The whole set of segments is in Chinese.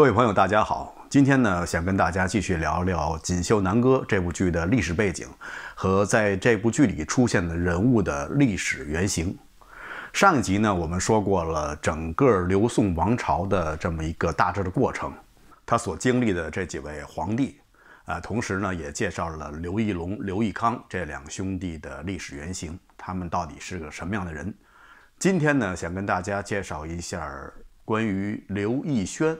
各位朋友，大家好。今天呢，想跟大家继续聊聊《锦绣南歌》这部剧的历史背景和在这部剧里出现的人物的历史原型。上一集呢，我们说过了整个刘宋王朝的这么一个大致的过程，他所经历的这几位皇帝，啊，同时呢，也介绍了刘义隆、刘义康这两兄弟的历史原型，他们到底是个什么样的人？今天呢，想跟大家介绍一下关于刘义轩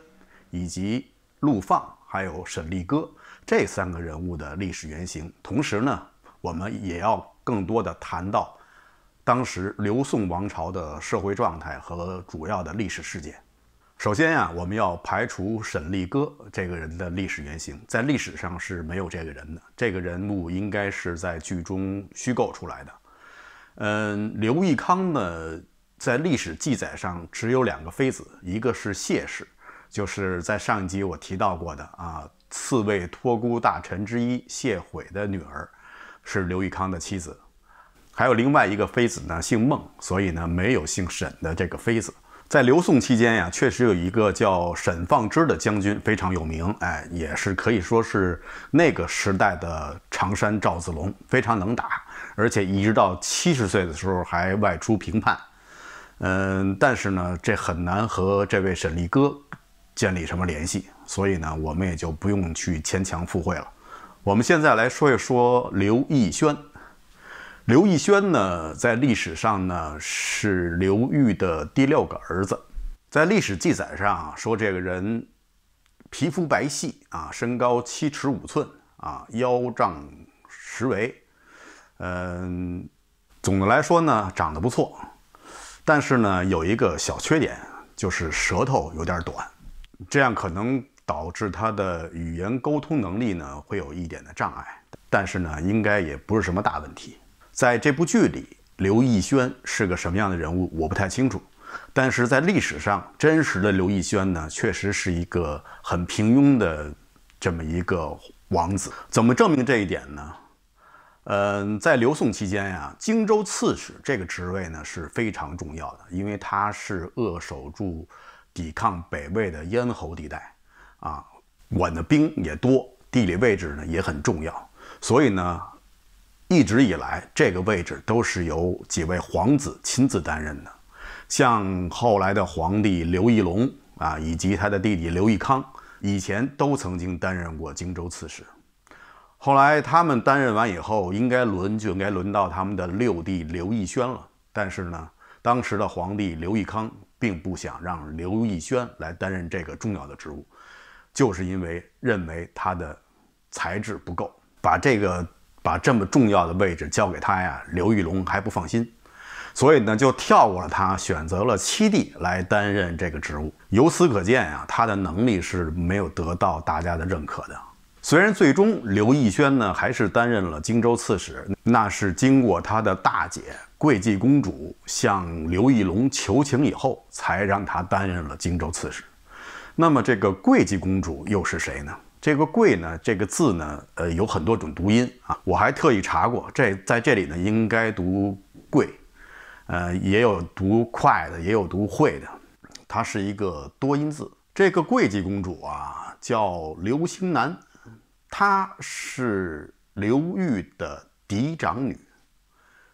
以及陆放，还有沈立哥这三个人物的历史原型。同时呢，我们也要更多的谈到当时刘宋王朝的社会状态和主要的历史事件。首先呀，我们要排除沈立哥这个人的历史原型，在历史上是没有这个人的，这个人物应该是在剧中虚构出来的。嗯，刘义康呢，在历史记载上只有两个妃子，一个是谢氏。就是在上一集我提到过的啊，四位托孤大臣之一谢悔的女儿，是刘义康的妻子，还有另外一个妃子呢，姓孟，所以呢没有姓沈的这个妃子。在刘宋期间呀，确实有一个叫沈放之的将军非常有名，哎，也是可以说是那个时代的常山赵子龙，非常能打，而且一直到七十岁的时候还外出平叛。嗯，但是呢，这很难和这位沈力哥。建立什么联系？所以呢，我们也就不用去牵强附会了。我们现在来说一说刘义轩。刘义轩呢，在历史上呢是刘裕的第六个儿子。在历史记载上啊、说，这个人皮肤白皙啊，身高七尺五寸啊，腰丈十围。嗯，总的来说呢，长得不错，但是呢，有一个小缺点，就是舌头有点短。这样可能导致他的语言沟通能力呢会有一点的障碍，但是呢应该也不是什么大问题。在这部剧里，刘义轩是个什么样的人物，我不太清楚。但是在历史上，真实的刘义轩呢确实是一个很平庸的这么一个王子。怎么证明这一点呢？嗯，在刘宋期间呀，荆州刺史这个职位呢是非常重要的，因为他是扼守住。抵抗北魏的咽喉地带，啊，管的兵也多，地理位置呢也很重要，所以呢，一直以来这个位置都是由几位皇子亲自担任的，像后来的皇帝刘义隆啊，以及他的弟弟刘义康，以前都曾经担任过荆州刺史，后来他们担任完以后，应该轮就应该轮到他们的六弟刘义宣了，但是呢，当时的皇帝刘义康。并不想让刘义轩来担任这个重要的职务，就是因为认为他的才智不够，把这个把这么重要的位置交给他呀，刘义隆还不放心，所以呢就跳过了他，选择了七弟来担任这个职务。由此可见呀，他的能力是没有得到大家的认可的。虽然最终刘义轩呢还是担任了荆州刺史，那是经过他的大姐。贵戚公主向刘义隆求情以后，才让他担任了荆州刺史。那么，这个贵戚公主又是谁呢？这个“贵”呢，这个字呢，呃，有很多种读音啊。我还特意查过，这在这里呢，应该读“贵”，呃，也有读“快”的，也有读“会”的，它是一个多音字。这个贵戚公主啊，叫刘兴南，她是刘裕的嫡长女。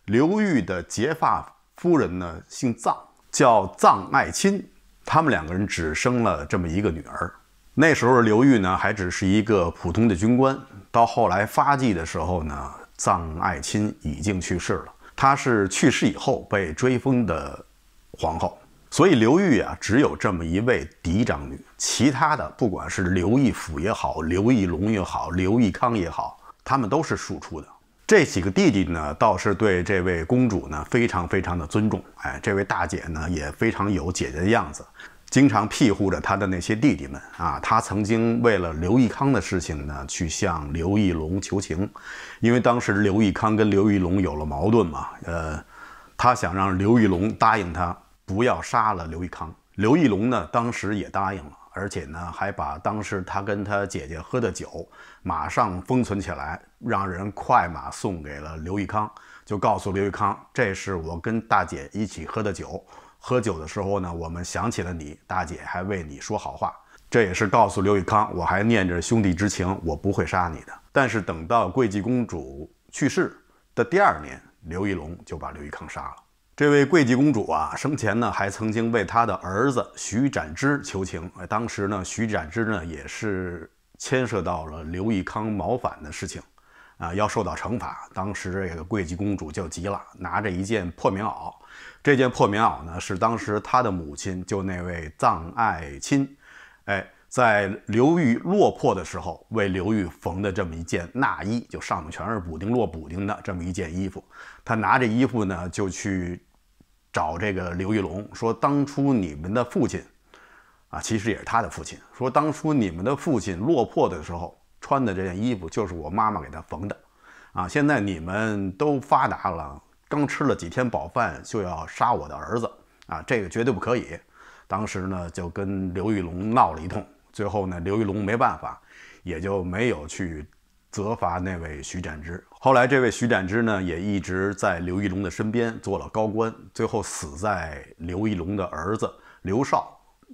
刘裕的结发夫人呢，姓臧，叫臧爱亲。他们两个人只生了这么一个女儿。那时候刘裕呢，还只是一个普通的军官。到后来发迹的时候呢，臧爱亲已经去世了。她是去世以后被追封的皇后。所以刘裕啊，只有这么一位嫡长女，其他的不管是刘义府也好，刘义隆也好，刘义康也好，他们都是庶出的。这几个弟弟呢，倒是对这位公主呢非常非常的尊重。哎，这位大姐呢也非常有姐姐的样子，经常庇护着她的那些弟弟们啊。她曾经为了刘义康的事情呢去向刘义龙求情，因为当时刘义康跟刘义龙有了矛盾嘛。呃，她想让刘义龙答应她不要杀了刘义康。刘义龙呢当时也答应了。而且呢，还把当时他跟他姐姐喝的酒马上封存起来，让人快马送给了刘玉康，就告诉刘玉康，这是我跟大姐一起喝的酒。喝酒的时候呢，我们想起了你，大姐还为你说好话，这也是告诉刘玉康，我还念着兄弟之情，我不会杀你的。但是等到贵戚公主去世的第二年，刘义隆就把刘义康杀了。这位贵吉公主啊，生前呢还曾经为她的儿子徐展之求情。当时呢，徐展之呢也是牵涉到了刘义康谋反的事情，啊，要受到惩罚。当时这个贵吉公主就急了，拿着一件破棉袄，这件破棉袄呢是当时她的母亲就那位葬爱亲，哎，在刘裕落魄的时候为刘裕缝的这么一件纳衣，就上面全是补丁落补丁的这么一件衣服。她拿着衣服呢，就去。找这个刘玉龙说，当初你们的父亲，啊，其实也是他的父亲。说当初你们的父亲落魄的时候穿的这件衣服，就是我妈妈给他缝的，啊，现在你们都发达了，刚吃了几天饱饭就要杀我的儿子，啊，这个绝对不可以。当时呢，就跟刘玉龙闹了一通，最后呢，刘玉龙没办法，也就没有去责罚那位徐展之。后来，这位徐展之呢，也一直在刘义隆的身边做了高官，最后死在刘义隆的儿子刘劭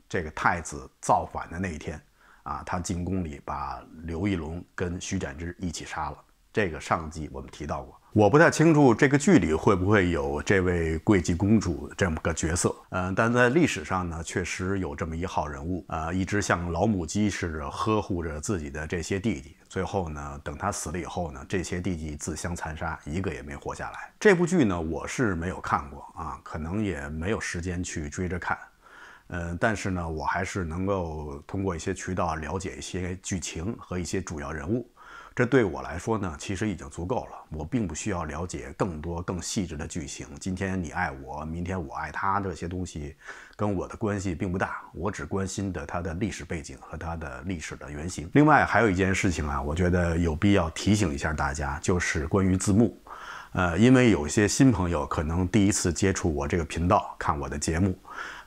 这个太子造反的那一天。啊，他进宫里把刘义隆跟徐展之一起杀了。这个上集我们提到过，我不太清楚这个剧里会不会有这位贵姬公主这么个角色。嗯，但在历史上呢，确实有这么一号人物啊，一直像老母鸡似的呵护着自己的这些弟弟。最后呢，等他死了以后呢，这些弟弟自相残杀，一个也没活下来。这部剧呢，我是没有看过啊，可能也没有时间去追着看，嗯，但是呢，我还是能够通过一些渠道了解一些剧情和一些主要人物。这对我来说呢，其实已经足够了。我并不需要了解更多、更细致的剧情。今天你爱我，明天我爱他，这些东西跟我的关系并不大。我只关心的他的历史背景和他的历史的原型。另外还有一件事情啊，我觉得有必要提醒一下大家，就是关于字幕。呃，因为有些新朋友可能第一次接触我这个频道，看我的节目。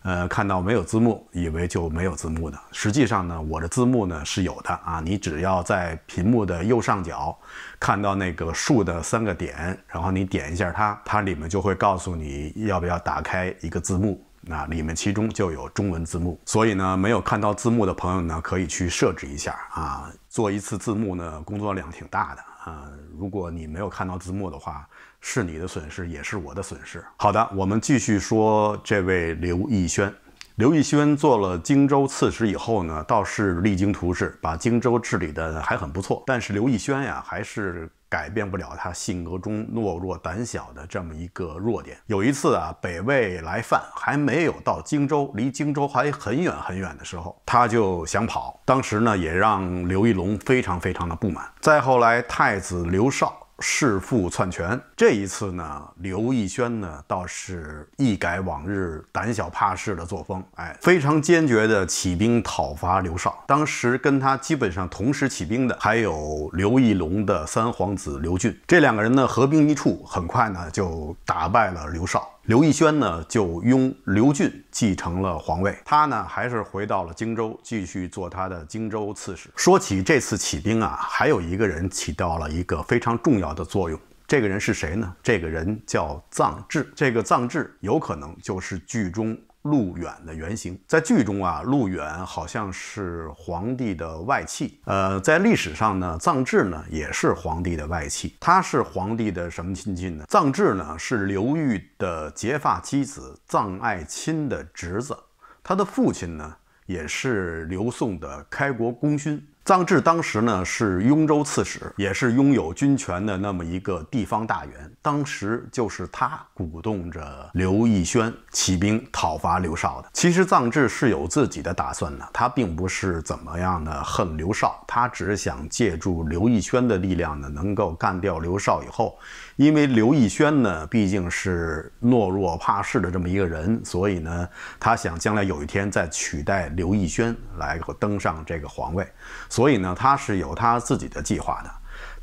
呃，看到没有字幕，以为就没有字幕呢。实际上呢，我的字幕呢是有的啊。你只要在屏幕的右上角看到那个竖的三个点，然后你点一下它，它里面就会告诉你要不要打开一个字幕。那里面其中就有中文字幕。所以呢，没有看到字幕的朋友呢，可以去设置一下啊。做一次字幕呢，工作量挺大的。呃，如果你没有看到字幕的话，是你的损失，也是我的损失。好的，我们继续说这位刘义轩。刘义轩做了荆州刺史以后呢，倒是励精图治，把荆州治理的还很不错。但是刘义轩呀，还是。改变不了他性格中懦弱胆小的这么一个弱点。有一次啊，北魏来犯，还没有到荆州，离荆州还很远很远的时候，他就想跑。当时呢，也让刘义隆非常非常的不满。再后来，太子刘劭。弑父篡权，这一次呢，刘义轩呢倒是，一改往日胆小怕事的作风，哎，非常坚决的起兵讨伐刘少。当时跟他基本上同时起兵的，还有刘义隆的三皇子刘俊，这两个人呢，合兵一处，很快呢就打败了刘少。刘义轩呢，就拥刘俊继承了皇位。他呢，还是回到了荆州，继续做他的荆州刺史。说起这次起兵啊，还有一个人起到了一个非常重要的作用。这个人是谁呢？这个人叫臧质。这个臧质有可能就是剧中。陆远的原型在剧中啊，陆远好像是皇帝的外戚。呃，在历史上呢，臧质呢也是皇帝的外戚。他是皇帝的什么亲戚呢？臧质呢是刘裕的结发妻子臧爱亲的侄子，他的父亲呢也是刘宋的开国功勋。臧质当时呢是雍州刺史，也是拥有军权的那么一个地方大员。当时就是他鼓动着刘义轩起兵讨伐刘绍的。其实臧质是有自己的打算的，他并不是怎么样的恨刘绍，他只是想借助刘义轩的力量呢，能够干掉刘绍以后。因为刘义轩呢毕竟是懦弱怕事的这么一个人，所以呢他想将来有一天再取代刘义轩来登上这个皇位。所以呢，他是有他自己的计划的。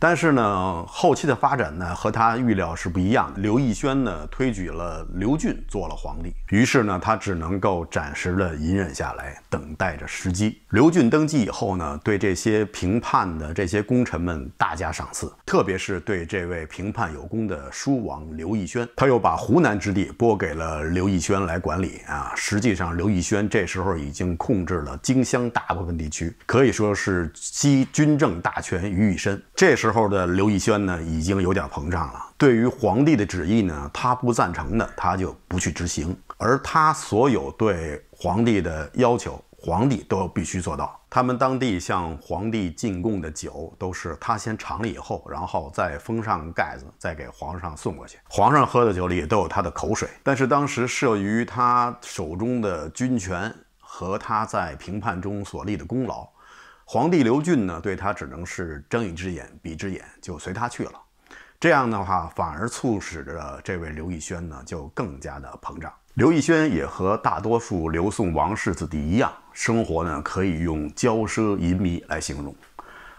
但是呢，后期的发展呢和他预料是不一样。的。刘义轩呢推举了刘俊做了皇帝，于是呢他只能够暂时的隐忍下来，等待着时机。刘俊登基以后呢，对这些评判的这些功臣们大加赏赐，特别是对这位评判有功的书王刘义轩，他又把湖南之地拨给了刘义轩来管理啊。实际上，刘义轩这时候已经控制了荆襄大部分地区，可以说是集军政大权于一身。这时候的刘奕轩呢，已经有点膨胀了。对于皇帝的旨意呢，他不赞成的，他就不去执行；而他所有对皇帝的要求，皇帝都必须做到。他们当地向皇帝进贡的酒，都是他先尝了以后，然后再封上盖子，再给皇上送过去。皇上喝的酒里都有他的口水。但是当时慑于他手中的军权和他在评判中所立的功劳。皇帝刘俊呢，对他只能是睁一只眼闭一只眼，就随他去了。这样的话，反而促使着这位刘义轩呢，就更加的膨胀。刘义轩也和大多数刘宋王室子弟一样，生活呢可以用骄奢淫靡来形容。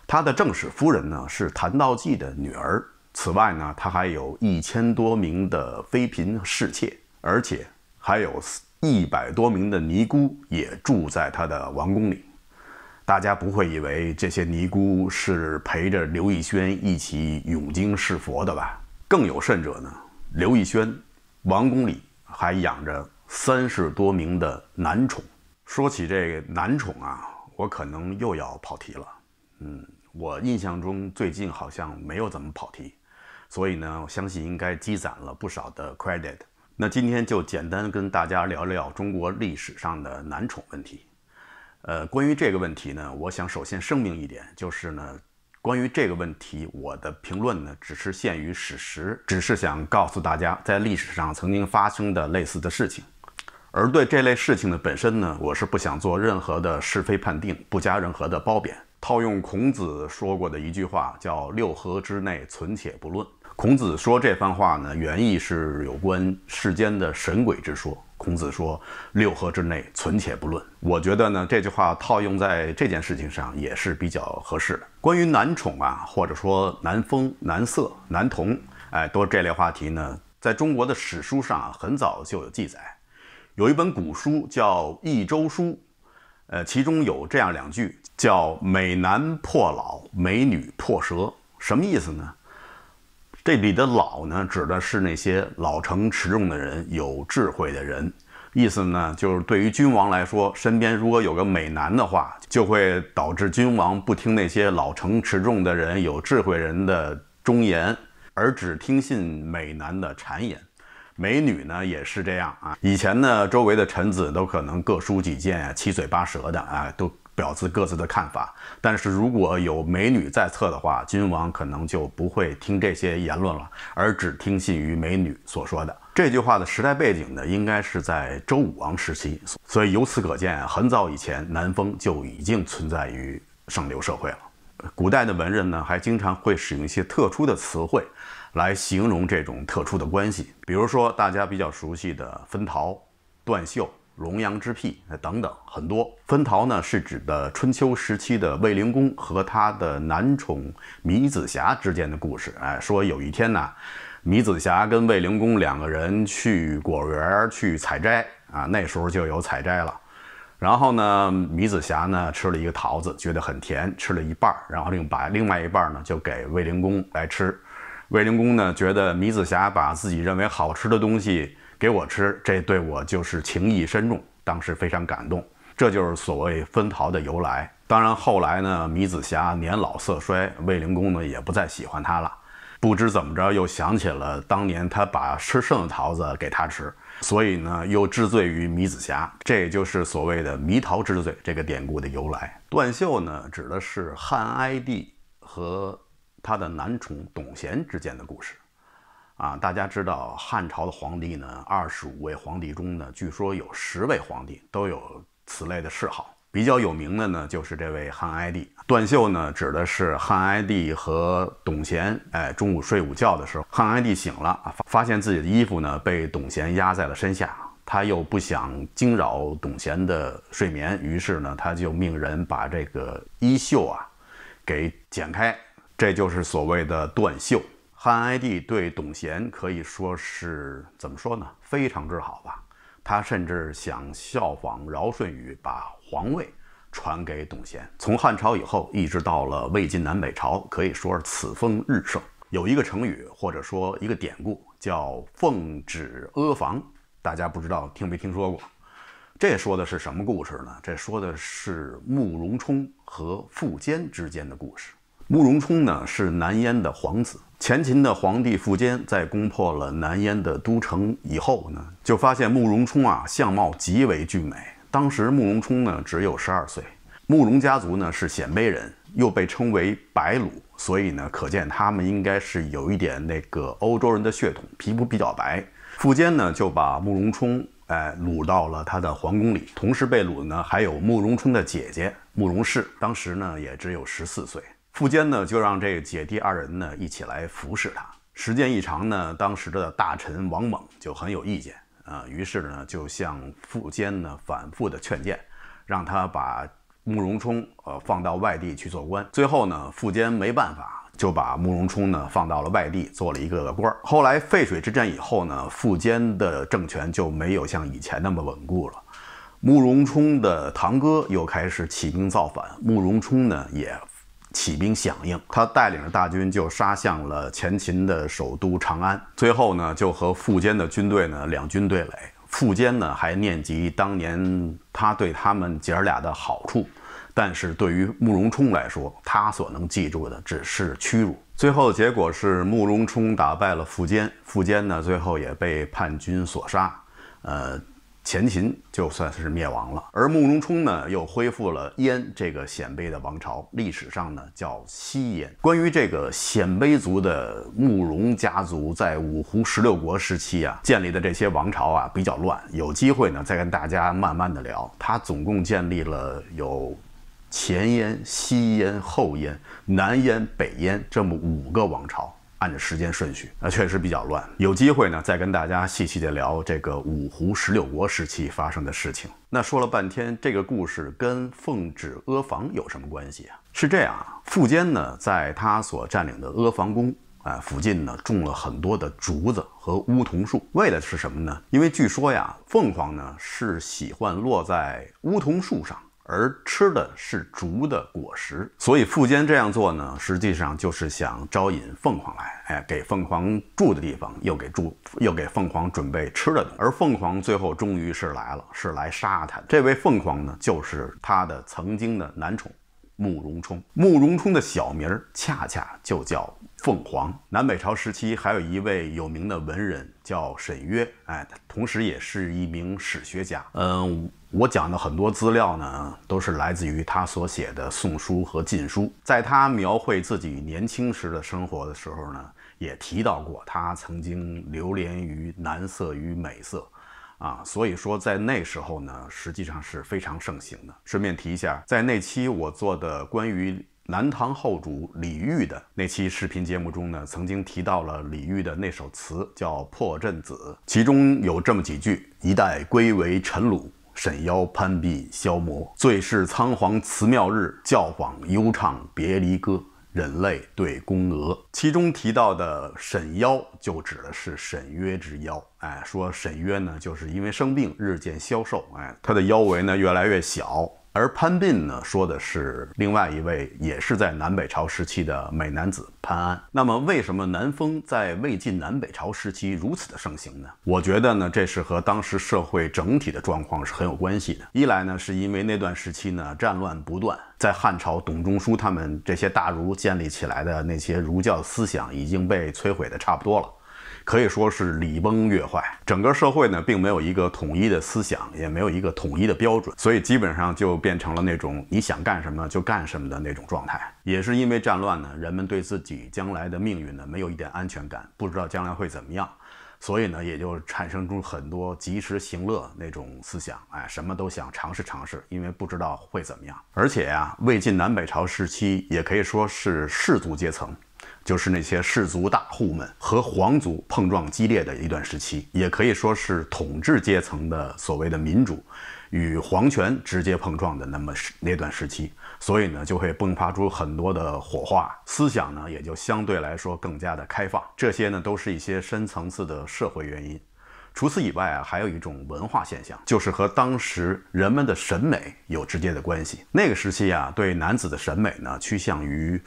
他的正室夫人呢是谭道济的女儿。此外呢，他还有一千多名的妃嫔侍妾，而且还有一百多名的尼姑也住在他的王宫里。大家不会以为这些尼姑是陪着刘义轩一起诵经释佛的吧？更有甚者呢，刘义轩王宫里还养着三十多名的男宠。说起这男宠啊，我可能又要跑题了。嗯，我印象中最近好像没有怎么跑题，所以呢，我相信应该积攒了不少的 credit。那今天就简单跟大家聊聊中国历史上的男宠问题。呃，关于这个问题呢，我想首先声明一点，就是呢，关于这个问题，我的评论呢，只是限于史实，只是想告诉大家，在历史上曾经发生的类似的事情，而对这类事情的本身呢，我是不想做任何的是非判定，不加任何的褒贬。套用孔子说过的一句话，叫“六合之内，存且不论”。孔子说这番话呢，原意是有关世间的神鬼之说。孔子说：“六合之内，存且不论。”我觉得呢，这句话套用在这件事情上也是比较合适的。关于男宠啊，或者说男风、男色、男童，哎，都这类话题呢，在中国的史书上很早就有记载。有一本古书叫《易周书》，呃，其中有这样两句：“叫美男破老，美女破蛇。”什么意思呢？这里的老呢，指的是那些老成持重的人，有智慧的人。意思呢，就是对于君王来说，身边如果有个美男的话，就会导致君王不听那些老成持重的人、有智慧人的忠言，而只听信美男的谗言。美女呢，也是这样啊。以前呢，周围的臣子都可能各抒己见，啊，七嘴八舌的啊，都。表示各自的看法，但是如果有美女在侧的话，君王可能就不会听这些言论了，而只听信于美女所说的。这句话的时代背景呢，应该是在周武王时期，所以由此可见，很早以前南风就已经存在于上流社会了。古代的文人呢，还经常会使用一些特殊的词汇，来形容这种特殊的关系，比如说大家比较熟悉的分桃、断袖。龙阳之癖，等等，很多分桃呢，是指的春秋时期的卫灵公和他的男宠米子瑕之间的故事。哎，说有一天呢，米子瑕跟卫灵公两个人去果园去采摘，啊，那时候就有采摘了。然后呢，米子瑕呢吃了一个桃子，觉得很甜，吃了一半，然后另把另外一半呢就给卫灵公来吃。卫灵公呢觉得米子瑕把自己认为好吃的东西。给我吃，这对我就是情意深重，当时非常感动，这就是所谓分桃的由来。当然后来呢，米子瑕年老色衰，卫灵公呢也不再喜欢他了。不知怎么着，又想起了当年他把吃剩的桃子给他吃，所以呢又治罪于米子瑕，这也就是所谓的迷桃之罪这个典故的由来。断袖呢，指的是汉哀帝和他的男宠董贤之间的故事。啊，大家知道汉朝的皇帝呢，二十五位皇帝中呢，据说有十位皇帝都有此类的谥号。比较有名的呢，就是这位汉哀帝。断袖呢，指的是汉哀帝和董贤，哎，中午睡午觉的时候，汉哀帝醒了，发发现自己的衣服呢被董贤压在了身下，他又不想惊扰董贤的睡眠，于是呢，他就命人把这个衣袖啊给剪开，这就是所谓的断袖。汉哀帝对董贤可以说是怎么说呢？非常之好吧，他甚至想效仿尧舜禹，把皇位传给董贤。从汉朝以后，一直到了魏晋南北朝，可以说是此风日盛。有一个成语或者说一个典故叫“奉旨阿房”，大家不知道听没听说过？这说的是什么故事呢？这说的是慕容冲和苻坚之间的故事。慕容冲呢是南燕的皇子，前秦的皇帝苻坚在攻破了南燕的都城以后呢，就发现慕容冲啊相貌极为俊美。当时慕容冲呢只有十二岁，慕容家族呢是鲜卑人，又被称为白鲁，所以呢可见他们应该是有一点那个欧洲人的血统，皮肤比较白。苻坚呢就把慕容冲哎掳到了他的皇宫里，同时被掳的呢还有慕容冲的姐姐慕容氏，当时呢也只有十四岁。苻坚呢，就让这姐弟二人呢一起来服侍他。时间一长呢，当时的大臣王猛就很有意见啊，于是呢就向苻坚呢反复的劝谏，让他把慕容冲呃放到外地去做官。最后呢，苻坚没办法，就把慕容冲呢放到了外地做了一个官。后来淝水之战以后呢，苻坚的政权就没有像以前那么稳固了。慕容冲的堂哥又开始起兵造反，慕容冲呢也。起兵响应，他带领着大军就杀向了前秦的首都长安。最后呢，就和苻坚的军队呢两军对垒。苻坚呢还念及当年他对他们姐儿俩的好处，但是对于慕容冲来说，他所能记住的只是屈辱。最后结果是慕容冲打败了苻坚，苻坚呢最后也被叛军所杀。呃。前秦就算是灭亡了，而慕容冲呢，又恢复了燕这个鲜卑的王朝。历史上呢，叫西燕。关于这个鲜卑族的慕容家族在五胡十六国时期啊建立的这些王朝啊，比较乱。有机会呢，再跟大家慢慢的聊。他总共建立了有前燕、西燕、后燕、南燕、北燕这么五个王朝。按着时间顺序，那确实比较乱。有机会呢，再跟大家细细的聊这个五胡十六国时期发生的事情。那说了半天，这个故事跟奉旨阿房有什么关系啊？是这样啊，苻坚呢，在他所占领的阿房宫啊附近呢，种了很多的竹子和梧桐树，为的是什么呢？因为据说呀，凤凰呢是喜欢落在梧桐树上。而吃的是竹的果实，所以苻坚这样做呢，实际上就是想招引凤凰来。哎，给凤凰住的地方，又给住，又给凤凰准备吃的。而凤凰最后终于是来了，是来杀他。的。这位凤凰呢，就是他的曾经的男宠慕容冲。慕容冲的小名儿恰恰就叫凤凰。南北朝时期还有一位有名的文人叫沈约，哎，同时也是一名史学家。嗯。我讲的很多资料呢，都是来自于他所写的《宋书》和《晋书》。在他描绘自己年轻时的生活的时候呢，也提到过他曾经流连于男色与美色，啊，所以说在那时候呢，实际上是非常盛行的。顺便提一下，在那期我做的关于南唐后主李煜的那期视频节目中呢，曾经提到了李煜的那首词，叫《破阵子》，其中有这么几句：“一代归为陈鲁。”沈腰攀壁消磨，最是仓皇辞庙日，教坊犹唱别离歌，人类对宫娥。其中提到的沈腰，就指的是沈约之腰。哎，说沈约呢，就是因为生病日渐消瘦，哎，他的腰围呢越来越小。而潘鬓呢，说的是另外一位，也是在南北朝时期的美男子潘安。那么，为什么南风在魏晋南北朝时期如此的盛行呢？我觉得呢，这是和当时社会整体的状况是很有关系的。一来呢，是因为那段时期呢，战乱不断，在汉朝董仲舒他们这些大儒建立起来的那些儒教思想已经被摧毁的差不多了。可以说是礼崩乐坏，整个社会呢并没有一个统一的思想，也没有一个统一的标准，所以基本上就变成了那种你想干什么就干什么的那种状态。也是因为战乱呢，人们对自己将来的命运呢没有一点安全感，不知道将来会怎么样，所以呢也就产生出很多及时行乐那种思想，哎，什么都想尝试尝试，因为不知道会怎么样。而且呀，魏晋南北朝时期也可以说是士族阶层。就是那些氏族大户们和皇族碰撞激烈的一段时期，也可以说是统治阶层的所谓的民主与皇权直接碰撞的那么那段时期，所以呢，就会迸发出很多的火花，思想呢也就相对来说更加的开放。这些呢都是一些深层次的社会原因。除此以外啊，还有一种文化现象，就是和当时人们的审美有直接的关系。那个时期啊，对男子的审美呢，趋向于。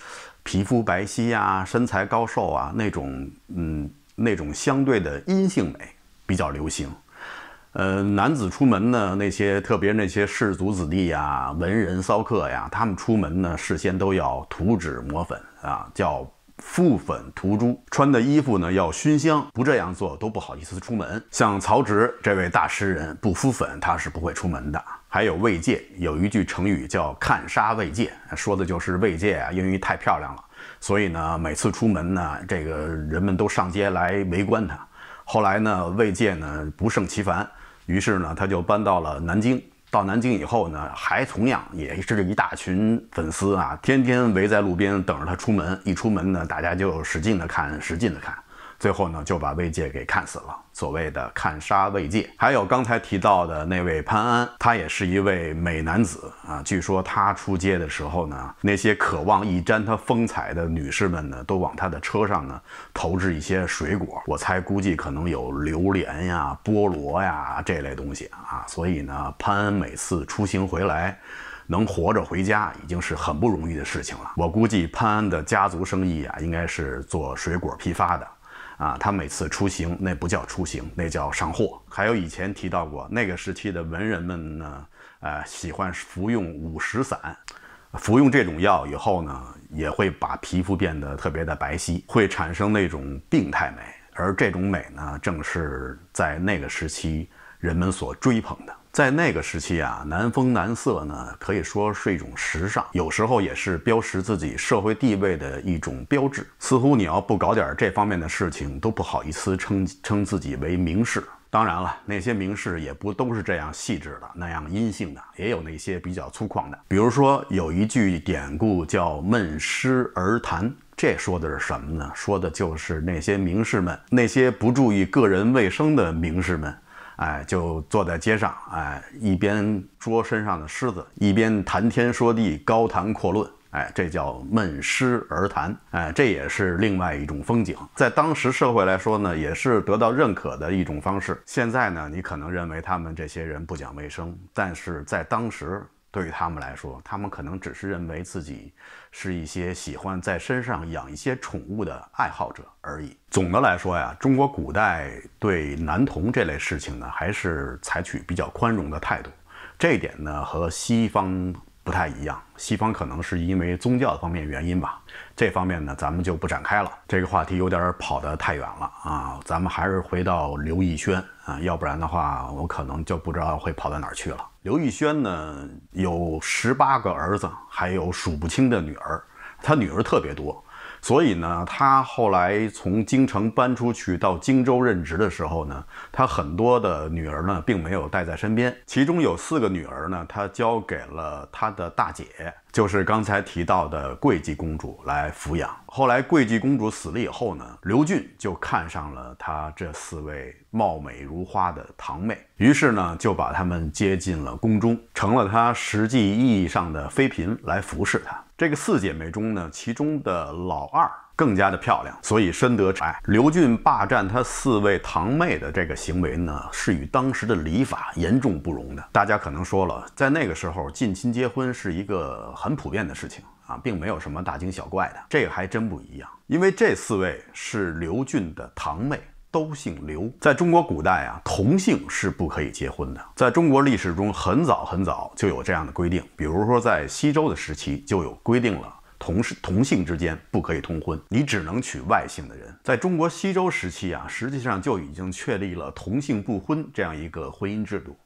皮肤白皙呀，身材高瘦啊，那种嗯，那种相对的阴性美比较流行。呃，男子出门呢，那些特别那些士族子弟呀、文人骚客呀，他们出门呢，事先都要涂脂抹粉啊，叫覆粉涂朱，穿的衣服呢要熏香，不这样做都不好意思出门。像曹植这位大诗人，不敷粉他是不会出门的。还有魏界，有一句成语叫“看杀魏界”，说的就是魏界啊，因为太漂亮了，所以呢，每次出门呢，这个人们都上街来围观他。后来呢，魏界呢不胜其烦，于是呢，他就搬到了南京。到南京以后呢，还同样也是一大群粉丝啊，天天围在路边等着他出门。一出门呢，大家就使劲的看，使劲的看。最后呢，就把魏界给看死了，所谓的看杀魏界。还有刚才提到的那位潘安，他也是一位美男子啊。据说他出街的时候呢，那些渴望一沾他风采的女士们呢，都往他的车上呢投掷一些水果。我猜估计可能有榴莲呀、菠萝呀这类东西啊。所以呢，潘安每次出行回来，能活着回家已经是很不容易的事情了。我估计潘安的家族生意啊，应该是做水果批发的。啊，他每次出行那不叫出行，那叫上货。还有以前提到过，那个时期的文人们呢，呃，喜欢服用五石散，服用这种药以后呢，也会把皮肤变得特别的白皙，会产生那种病态美，而这种美呢，正是在那个时期人们所追捧的。在那个时期啊，南风南色呢，可以说是一种时尚，有时候也是标识自己社会地位的一种标志。似乎你要不搞点这方面的事情，都不好意思称称自己为名士。当然了，那些名士也不都是这样细致的、那样阴性的，也有那些比较粗犷的。比如说有一句典故叫“闷湿而谈”，这说的是什么呢？说的就是那些名士们，那些不注意个人卫生的名士们。哎，就坐在街上，哎，一边捉身上的虱子，一边谈天说地，高谈阔论，哎，这叫闷虱而谈，哎，这也是另外一种风景，在当时社会来说呢，也是得到认可的一种方式。现在呢，你可能认为他们这些人不讲卫生，但是在当时。对于他们来说，他们可能只是认为自己是一些喜欢在身上养一些宠物的爱好者而已。总的来说呀，中国古代对男童这类事情呢，还是采取比较宽容的态度，这一点呢，和西方。不太一样，西方可能是因为宗教方面原因吧，这方面呢咱们就不展开了。这个话题有点跑得太远了啊，咱们还是回到刘义轩啊，要不然的话我可能就不知道会跑到哪儿去了。刘义轩呢有十八个儿子，还有数不清的女儿，他女儿特别多。所以呢，他后来从京城搬出去到荆州任职的时候呢，他很多的女儿呢，并没有带在身边。其中有四个女儿呢，他交给了他的大姐，就是刚才提到的贵姬公主来抚养。后来贵姬公主死了以后呢，刘俊就看上了他这四位貌美如花的堂妹，于是呢，就把她们接进了宫中，成了他实际意义上的妃嫔来服侍他。这个四姐妹中呢，其中的老二更加的漂亮，所以深得宠爱。刘俊霸占他四位堂妹的这个行为呢，是与当时的礼法严重不容的。大家可能说了，在那个时候近亲结婚是一个很普遍的事情啊，并没有什么大惊小怪的。这个还真不一样，因为这四位是刘俊的堂妹。都姓刘，在中国古代啊，同姓是不可以结婚的。在中国历史中，很早很早就有这样的规定。比如说，在西周的时期就有规定了，同是同姓之间不可以通婚，你只能娶外姓的人。在中国西周时期啊，实际上就已经确立了同姓不婚这样一个婚姻制度。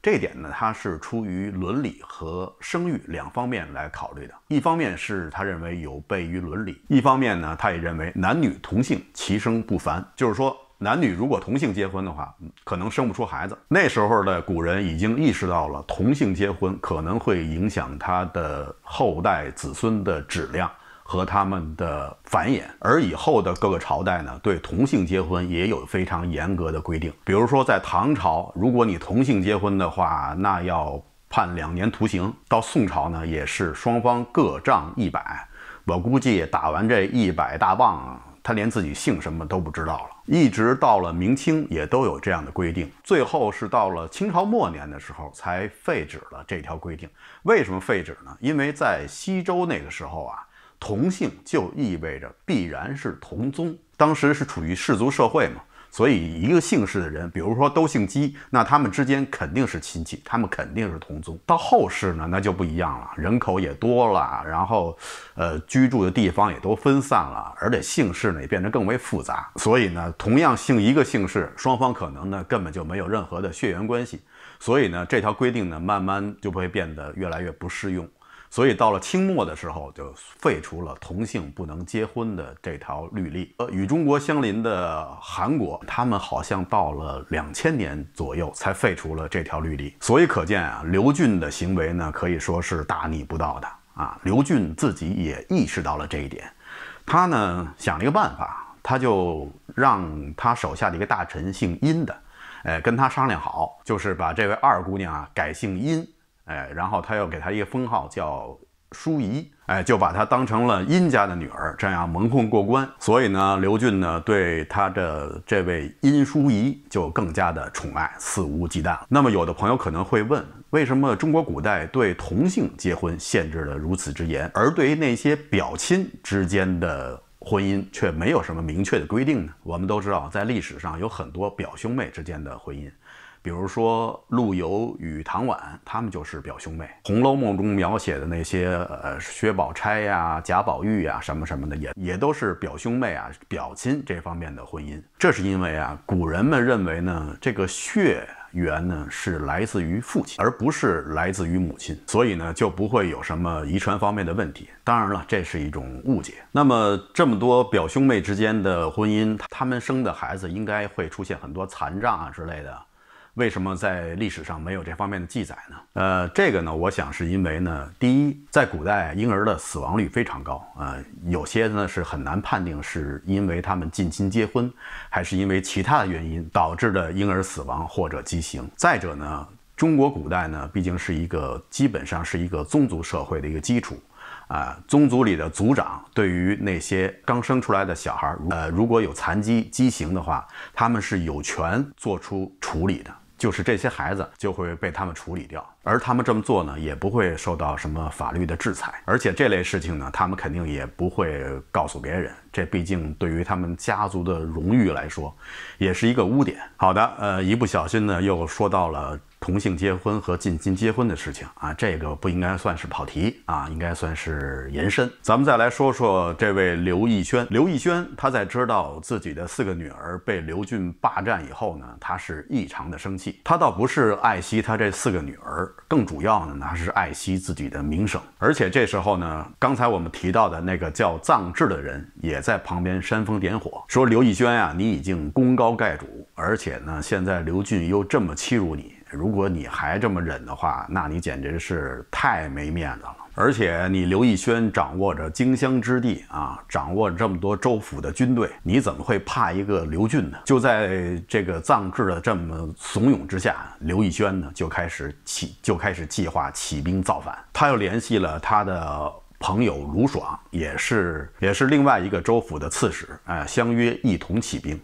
这点呢，它是出于伦理和生育两方面来考虑的。一方面是他认为有悖于伦理，一方面呢，他也认为男女同姓其生不凡，就是说。男女如果同性结婚的话，可能生不出孩子。那时候的古人已经意识到了同性结婚可能会影响他的后代子孙的质量和他们的繁衍。而以后的各个朝代呢，对同性结婚也有非常严格的规定。比如说在唐朝，如果你同性结婚的话，那要判两年徒刑；到宋朝呢，也是双方各杖一百。我估计打完这一百大棒。他连自己姓什么都不知道了，一直到了明清也都有这样的规定，最后是到了清朝末年的时候才废止了这条规定。为什么废止呢？因为在西周那个时候啊，同姓就意味着必然是同宗，当时是处于氏族社会嘛。所以，一个姓氏的人，比如说都姓姬，那他们之间肯定是亲戚，他们肯定是同宗。到后世呢，那就不一样了，人口也多了，然后，呃，居住的地方也都分散了，而且姓氏呢也变得更为复杂。所以呢，同样姓一个姓氏，双方可能呢根本就没有任何的血缘关系。所以呢，这条规定呢慢慢就会变得越来越不适用。所以到了清末的时候，就废除了同姓不能结婚的这条律例。呃，与中国相邻的韩国，他们好像到了两千年左右才废除了这条律例。所以可见啊，刘俊的行为呢，可以说是大逆不道的啊。刘俊自己也意识到了这一点，他呢想了一个办法，他就让他手下的一个大臣姓殷的，哎，跟他商量好，就是把这位二姑娘啊改姓殷。哎，然后他又给他一个封号，叫淑仪，哎，就把他当成了殷家的女儿，这样蒙混过关。所以呢，刘俊呢对他的这位殷淑仪就更加的宠爱，肆无忌惮。那么，有的朋友可能会问，为什么中国古代对同性结婚限制的如此之严，而对于那些表亲之间的婚姻却没有什么明确的规定呢？我们都知道，在历史上有很多表兄妹之间的婚姻。比如说陆游与唐婉，他们就是表兄妹。《红楼梦》中描写的那些呃薛宝钗呀、贾宝玉呀，什么什么的，也也都是表兄妹啊、表亲这方面的婚姻。这是因为啊，古人们认为呢，这个血缘呢是来自于父亲，而不是来自于母亲，所以呢就不会有什么遗传方面的问题。当然了，这是一种误解。那么这么多表兄妹之间的婚姻，他们生的孩子应该会出现很多残障啊之类的。为什么在历史上没有这方面的记载呢？呃，这个呢，我想是因为呢，第一，在古代婴儿的死亡率非常高啊，有些呢是很难判定是因为他们近亲结婚，还是因为其他的原因导致的婴儿死亡或者畸形。再者呢，中国古代呢毕竟是一个基本上是一个宗族社会的一个基础，啊，宗族里的族长对于那些刚生出来的小孩儿，呃，如果有残疾、畸形的话，他们是有权做出处理的。就是这些孩子就会被他们处理掉，而他们这么做呢，也不会受到什么法律的制裁，而且这类事情呢，他们肯定也不会告诉别人，这毕竟对于他们家族的荣誉来说，也是一个污点。好的，呃，一不小心呢，又说到了。同性结婚和近亲结婚的事情啊，这个不应该算是跑题啊，应该算是延伸。咱们再来说说这位刘逸轩。刘逸轩他在知道自己的四个女儿被刘俊霸占以后呢，他是异常的生气。他倒不是爱惜他这四个女儿，更主要呢还是爱惜自己的名声。而且这时候呢，刚才我们提到的那个叫臧志的人也在旁边煽风点火，说刘逸轩啊，你已经功高盖主，而且呢，现在刘俊又这么欺辱你。如果你还这么忍的话，那你简直是太没面子了。而且你刘义轩掌握着荆襄之地啊，掌握这么多州府的军队，你怎么会怕一个刘浚呢？就在这个藏质的这么怂恿之下，刘义轩呢就开始起，就开始计划起兵造反。他又联系了他的朋友卢爽，也是也是另外一个州府的刺史，哎，相约一同起兵。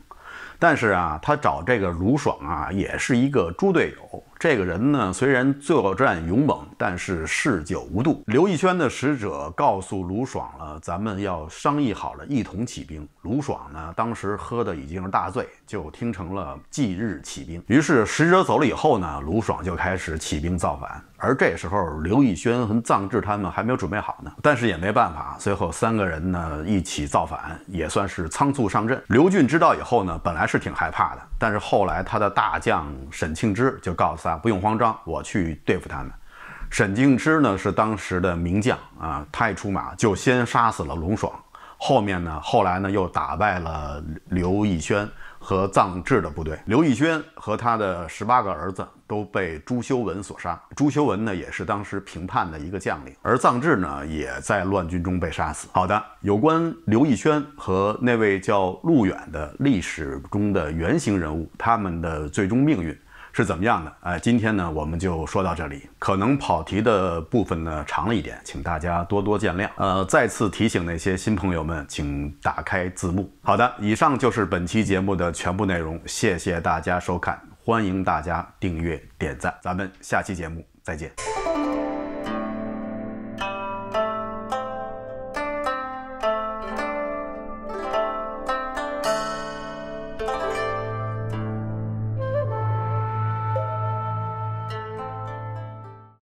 但是啊，他找这个卢爽啊，也是一个猪队友。这个人呢，虽然作战勇猛，但是嗜酒无度。刘义轩的使者告诉卢爽了，咱们要商议好了，一同起兵。卢爽呢，当时喝的已经是大醉，就听成了即日起兵。于是使者走了以后呢，卢爽就开始起兵造反。而这时候刘义轩和藏志他们还没有准备好呢，但是也没办法。最后三个人呢一起造反，也算是仓促上阵。刘俊知道以后呢，本来是挺害怕的，但是后来他的大将沈庆之就告诉他。不用慌张，我去对付他们。沈敬之呢是当时的名将啊，他一出马就先杀死了龙爽，后面呢，后来呢又打败了刘义轩和臧质的部队。刘义轩和他的十八个儿子都被朱修文所杀。朱修文呢也是当时平叛的一个将领，而臧质呢也在乱军中被杀死。好的，有关刘义轩和那位叫陆远的历史中的原型人物，他们的最终命运。是怎么样的？哎，今天呢，我们就说到这里。可能跑题的部分呢长了一点，请大家多多见谅。呃，再次提醒那些新朋友们，请打开字幕。好的，以上就是本期节目的全部内容。谢谢大家收看，欢迎大家订阅、点赞。咱们下期节目再见。